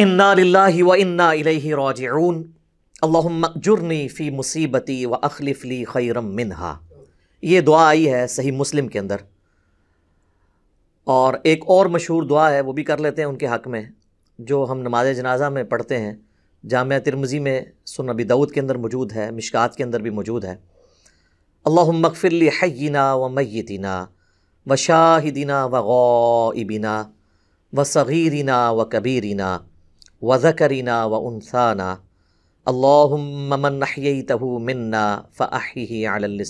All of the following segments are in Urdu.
انا للہ و انا الیہ راجعون اللہم اجرنی فی مصیبتی و اخلف لی خیرم منہا یہ دعا آئی ہے صحیح مسلم کے اندر اور ایک اور مشہور دعا ہے وہ بھی کر لیتے ہیں ان کے حق میں جو ہم نماز جنازہ میں پڑھتے ہیں جامعہ ترمزی میں سن نبی دعود کے اندر موجود ہے مشکات کے اندر بھی موجود ہے اللہم اغفر لی حینا و میتنا و شاہدنا و غائبنا و صغیرنا و کبیرنا وزکرینا و وَنسانہ اللّم من تہ منا فاہ عد ال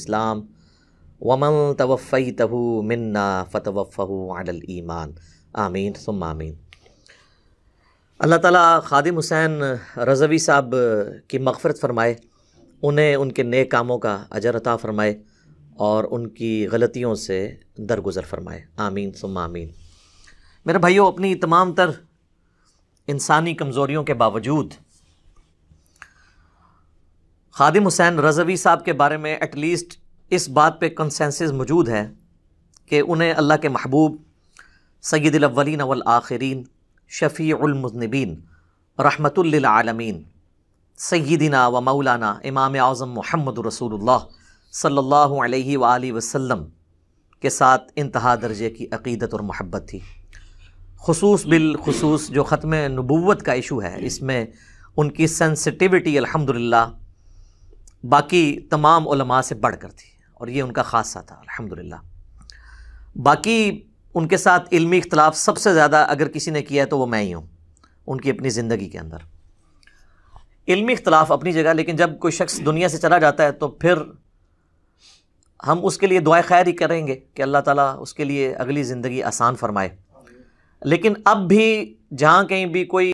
ومن طوفی تب منا فتوفہ عدل آمین آمين آمین اللہ تعالیٰ خادم حسین رضوی صاحب کی مغفرت فرمائے انہیں ان کے نیک کاموں کا اجر عطا فرمائے اور ان کی غلطیوں سے درگزر فرمائے آمین سم آمین میرے بھائیوں اپنی تمام تر انسانی کمزوریوں کے باوجود خادم حسین رضوی صاحب کے بارے میں ایٹ لیسٹ اس بات پہ کنسنسز موجود ہے کہ انہیں اللہ کے محبوب سید الاولین والآخرین شفیع المذنبین رحمت للعالمین سیدنا و مولانا امام اعظم محمد رسول اللہ صلی اللہ علیہ وآلہ وسلم کے ساتھ انتہا درجے کی عقیدت اور محبت تھی خصوص بالخصوص جو ختم نبوت کا ایشو ہے اس میں ان کی سینسٹیوٹی الحمد باقی تمام علماء سے بڑھ کر تھی اور یہ ان کا خاصہ تھا الحمد باقی ان کے ساتھ علمی اختلاف سب سے زیادہ اگر کسی نے کیا ہے تو وہ میں ہی ہوں ان کی اپنی زندگی کے اندر علمی اختلاف اپنی جگہ لیکن جب کوئی شخص دنیا سے چلا جاتا ہے تو پھر ہم اس کے لیے دعائے خیر ہی کریں گے کہ اللہ تعالیٰ اس کے لیے اگلی زندگی آسان فرمائے لیکن اب بھی جہاں کہیں بھی کوئی